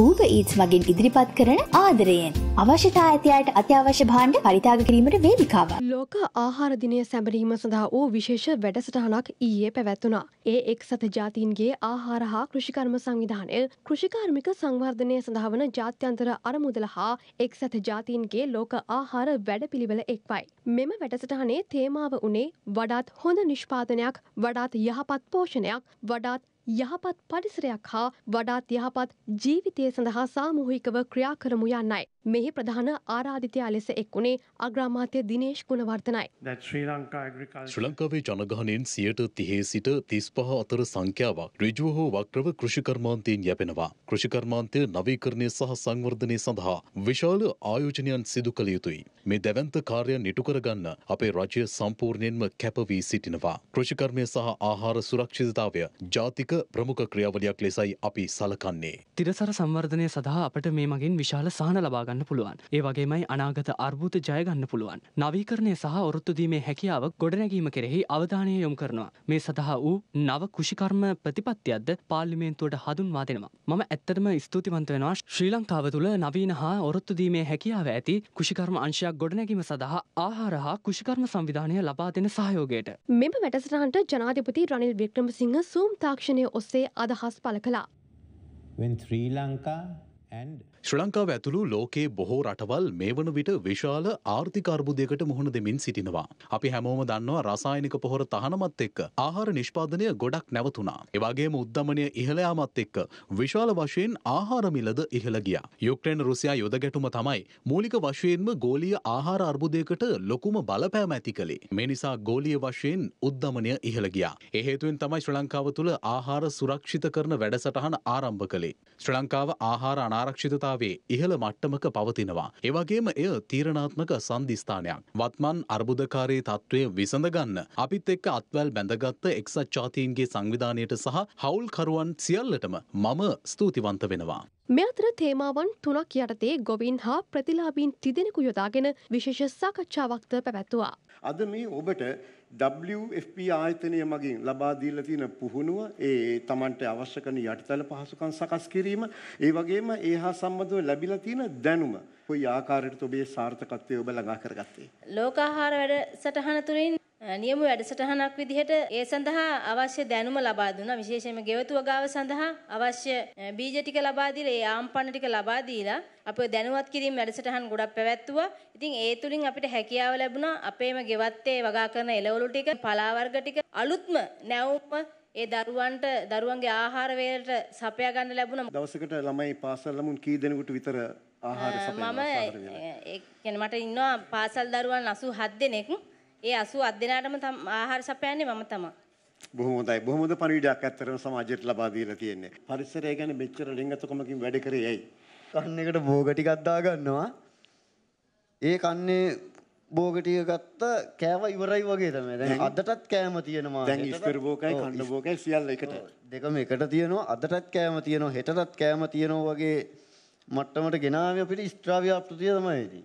ඌබ ඊත් මගින් ඉදිරිපත් කරන ආදරයෙන්. අවශ්‍යතා ඇතියට අත්‍යවශ්‍ය භාණ්ඩ පරිතාග කිරීමට වේදිකාව. ලෝක ආහාරදිනය සැබරීම සඳහා වූ විශේෂ වැඩසටහනක් ඊයේ පැවැත්වනා. ඒ එක් සත ජාතීන්ගේ ආහාර හා කෘෂිකර්ම සංවිධානය කෘෂිකාර්මික සංවර්ධනය සඳහා වන ජාත්‍යන්තර අරමුදල හා එක් සත ජාතීන්ගේ ලෝක ආහාර වැඩ පිළිවෙල එක්වයි. මෙම වැඩසටහනේ තේමාව වනේ වඩාත් හොඳ නිෂ්පාදනයක් වඩාත් යහපත් පෝෂණයක් වඩාත් යහපත් පරිසරයක් හා වඩාත් යහපත් ජීවිතය සඳහා සාමූහිකව ක්‍රියා කරමු යන්නයි. මෙහි ප්‍රධාන ආරාධිතයා ලෙස එක්වුණේ අග්‍රාමාත්‍ය දිනේශ් ගුණවර්ධනයි. ශ්‍රී ලංකාවේ ජනගහනයෙන් සියයට තිහේ සිට තිස් පහ අතර සංඛ්‍යාවක් ඍජුව හෝ වක්‍රව කෘෂිකර්මාන්තයෙන් යැපෙනවා. කෘෂිකර්මාන්තය නවීකරණය සහ සංවර්ධනය සඳහා විශාල ආයෝජනයන් සිදු කළ යුතුයි. මේ දැවන්ත කාර්යන් ඉටුකරගන්න අපේ රජය සම්පූර්ණයෙන්ම කැපවී සිටිනවා. කෘෂිකර්මය සහ ආහාර සුරක්ෂිතතාවය ජාතික ප්‍රමුඛ ක්‍රියාවලියක් ලෙසයි අපි සලකන්නේ. තිරසර සංවර්ධනය සඳහා අපට මේ මගින් විශාල සහන ලබාගන්න පුළුවන්. ඒ වගේමයි අනාගත අර්බූත ජයගන්න පුළුවන්. නවීකරණය සහ ඔරොත්තුදීමේ හැකියාව ගොඩනැගීම කෙරෙහි අවධානය යොමු කරනවා. මේ සඳහා වූ නව කෘෂිකර්ම ප්‍රතිපත්තියක්ද පාර්ලිමේන්තුවට හඳුන්වා දෙනවා. මම ඇත්තටම ස්තුතිවන්ත වෙනවා ශ්‍රී ලංකාව තුළ නවීන හා ඔරොත්තුදීමේ හැකියාව ඇති කෘෂිකර්ම අංශයක් ගොඩනැගීම සඳහා ආහාර හා කෘෂිකර්ම සංවිධානය ලබා දෙන සහයෝගයට. මෙම වැඩසටහනට ජනාධිපති රනිල් වික්‍රමසිංහ සූම් තාක්ෂණය නිර්මාණය ඔස්සේ අදහස් පළ කළා. When Sri Lanka and ශ්‍ර ලංකාව ඇතුළු ලෝකයේ බොහෝ රටවල් මේ වන විට විශාල ආර්ථිකර්බුදයකට මුහුණ දෙමින් සිටිනවා. අපි හැමෝම දන්නවා රසායනික පොහොර තහනමත් එක්ක ආහාර නිෂ්පාදනය ගොඩක් නැවතුනා. එවගේම උද්ධමනය ඉහළයාමත් එක්ක විශාල වශයෙන් ආහාරමිලද ඉහළ ගියා. යුක්්‍රෙන් රුසියා යොද ගැටුම තමයි මූලික වශයෙන්ම ගෝලිය ආහාර අර්බුදයකට ලොකුම බලපෑම ඇති කළේ. මේ නිසා ගෝලිය වශයෙන් උද්ධමනය ඉහළ ගියා. එහේතුවෙන් තමයි ශ්‍ර ලංකාව තුළ ආහාර සුරක්ෂිත කරන වැඩසටහන ආරම්භ කළේ. ශ්‍ර ලංකාව ආහාර අනාරක්ෂිතතා ලංකාවේ ඉහළ මට්ටමක පවතිනවා. එවගේම එය තීරණාත්මක සන්ධිස්ථානයක්. වත්මන් අර්බුදකාරී තත්ත්වය විසඳගන්න අපිත් එක්ක අත්වැල් බැඳගත්ත එක්සත් ජාතීන්ගේ සංවිධානයට සහ හවුල්කරුවන් සියල්ලටම මම ස්තුතිවන්ත වෙනවා. මෙ අතර තේමාවන් තුනක් යටතේ ගොවින් හා ප්‍රතිලාබීන් තිදෙනෙකු යොදාගෙන විශේෂ සාකච්ඡාවක්ද පැවැත්තුවා. අද මේ ඔබට WFP ආයතනය මගින් ලබා දීලා තියෙන පුහුණුව ඒ Tamanට අවශ්‍ය කරන යටිතල පහසුකම් සකස් කිරීම ඒ වගේම ඒ හා සම්බන්ධව ලැබිලා තියෙන දැනුම කොයි ආකාරයකට ඔබේ සාර්ථකත්වය ඔබ ළඟා කරගත්තේ ලෝකාහාර වැඩසටහන තුළින් නියම වැඩසටහනක් විදිහට ඒ සඳහා අවශ්‍ය දැනුම ලබා දුන්නා විශේෂයෙන්ම ගෙවතු වගාව සඳහා අවශ්‍ය බීජ ටික ලබා දීලා ඒ ආම්පන්න ටික ලබා දීලා අපේ දැනුවත් කිරීම වැඩසටහන් ගොඩක් පැවැත්තුවා. ඉතින් ඒ තුලින් අපිට හැකියාව ලැබුණා අපේම ගෙවත්තේ වගා කරන එළවලු ටික, පලා වර්ග ටික අලුත්ම නැවුම්ම ඒ දරුවන්ට දරුවන්ගේ ආහාර වේලට සපයා ගන්න ලැබුණා. දවසකට ළමයි පාසල් ළමුන් කී දෙනෙකුට විතර ආහාර සපයා ගන්න. මම ඒ කියන්නේ මට ඉන්නවා පාසල් දරුවන් 87 දෙනෙක්. ඒ 87 දෙනාටම ආහාර සපයන්නේ මම තමයි. බොහොම හොඳයි. බොහොම හොඳ පණිවිඩයක් ඇත්තටම සමාජයට ලබා දීලා තියෙන්නේ. පරිසරය ගැන මෙච්චර ලිංගතකමකින් වැඩ කරේ ඇයි? කන්න එකට බෝග ටිකක් දාගන්නවා. ඒ කන්නේ බෝග ටික ගත්ත කෑව ඉවරයි වගේ තමයි. දැන් අදටත් කෑම තියෙනවා. දැන් ඉස්තර බෝකයි කන්න බෝකයි සියල්ල එකට. දෙකම එකට තියෙනවා. අදටත් කෑම තියෙනවා. හෙටටත් කෑම තියෙනවා වගේ මට්ටමට ගෙනාවේ අපිට ස්ත්‍රාවිය අප්‍රතිය තමයි ඉතින්.